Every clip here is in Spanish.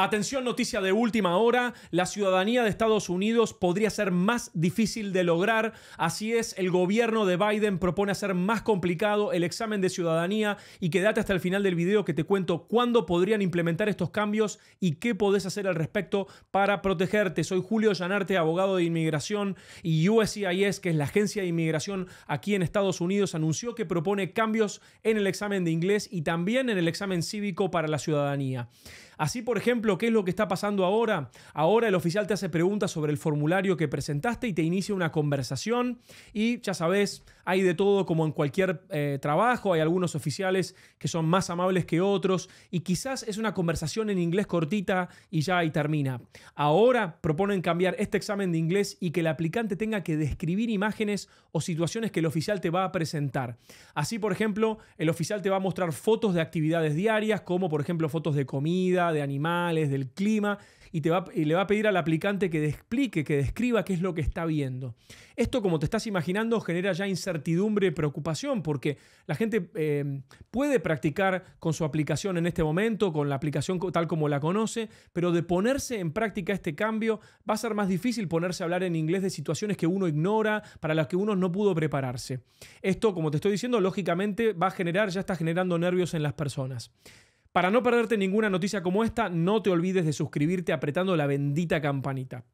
Atención, noticia de última hora, la ciudadanía de Estados Unidos podría ser más difícil de lograr, así es, el gobierno de Biden propone hacer más complicado el examen de ciudadanía y quédate hasta el final del video que te cuento cuándo podrían implementar estos cambios y qué podés hacer al respecto para protegerte. Soy Julio Llanarte, abogado de inmigración y USCIS, que es la agencia de inmigración aquí en Estados Unidos, anunció que propone cambios en el examen de inglés y también en el examen cívico para la ciudadanía. Así, por ejemplo, ¿qué es lo que está pasando ahora? Ahora el oficial te hace preguntas sobre el formulario que presentaste y te inicia una conversación y ya sabes, hay de todo como en cualquier eh, trabajo, hay algunos oficiales que son más amables que otros y quizás es una conversación en inglés cortita y ya ahí termina. Ahora proponen cambiar este examen de inglés y que el aplicante tenga que describir imágenes o situaciones que el oficial te va a presentar. Así, por ejemplo, el oficial te va a mostrar fotos de actividades diarias, como por ejemplo fotos de comida, de animales, del clima, y, te va, le va a pedir al aplicante que explique, que describa qué es lo que está viendo. Esto, como te estás imaginando, genera ya incertidumbre y preocupación, porque la gente eh, puede practicar con su aplicación en este momento, con la aplicación tal como la conoce, pero de ponerse en práctica este cambio va a ser más difícil ponerse a hablar en inglés de situaciones que uno ignora, para las que uno no pudo prepararse. Esto, como te estoy diciendo, lógicamente va a generar, ya está generando nervios en las personas. Para no perderte ninguna noticia como esta, no te olvides de suscribirte apretando la bendita campanita.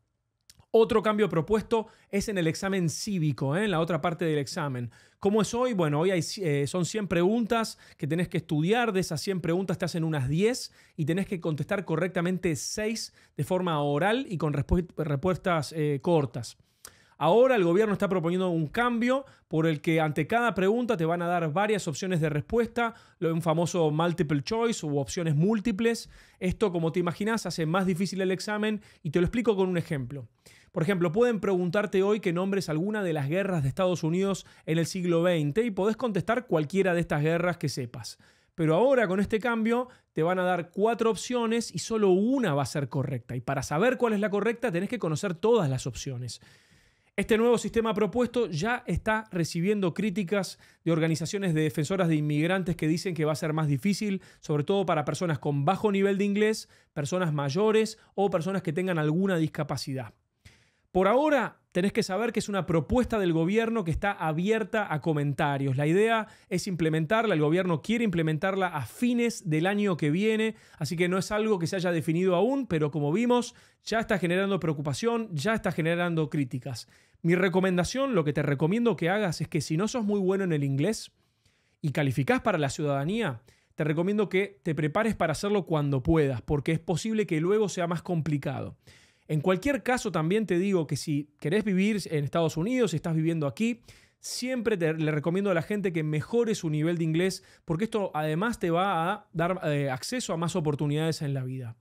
Otro cambio propuesto es en el examen cívico, ¿eh? en la otra parte del examen. ¿Cómo es hoy? Bueno, hoy eh, son 100 preguntas que tenés que estudiar. De esas 100 preguntas te hacen unas 10 y tenés que contestar correctamente 6 de forma oral y con respuestas eh, cortas. Ahora el gobierno está proponiendo un cambio por el que ante cada pregunta te van a dar varias opciones de respuesta, lo un famoso multiple choice o opciones múltiples. Esto, como te imaginas, hace más difícil el examen y te lo explico con un ejemplo. Por ejemplo, pueden preguntarte hoy que nombres alguna de las guerras de Estados Unidos en el siglo XX y podés contestar cualquiera de estas guerras que sepas. Pero ahora con este cambio te van a dar cuatro opciones y solo una va a ser correcta. Y para saber cuál es la correcta tenés que conocer todas las opciones. Este nuevo sistema propuesto ya está recibiendo críticas de organizaciones de defensoras de inmigrantes que dicen que va a ser más difícil, sobre todo para personas con bajo nivel de inglés, personas mayores o personas que tengan alguna discapacidad. Por ahora, tenés que saber que es una propuesta del gobierno que está abierta a comentarios. La idea es implementarla, el gobierno quiere implementarla a fines del año que viene, así que no es algo que se haya definido aún, pero como vimos, ya está generando preocupación, ya está generando críticas. Mi recomendación, lo que te recomiendo que hagas es que si no sos muy bueno en el inglés y calificás para la ciudadanía, te recomiendo que te prepares para hacerlo cuando puedas, porque es posible que luego sea más complicado. En cualquier caso, también te digo que si querés vivir en Estados Unidos, si estás viviendo aquí, siempre le recomiendo a la gente que mejore su nivel de inglés, porque esto además te va a dar eh, acceso a más oportunidades en la vida.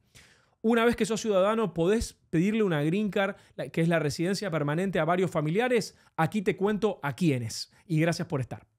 Una vez que sos ciudadano, podés pedirle una green card, que es la residencia permanente, a varios familiares. Aquí te cuento a quiénes. Y gracias por estar.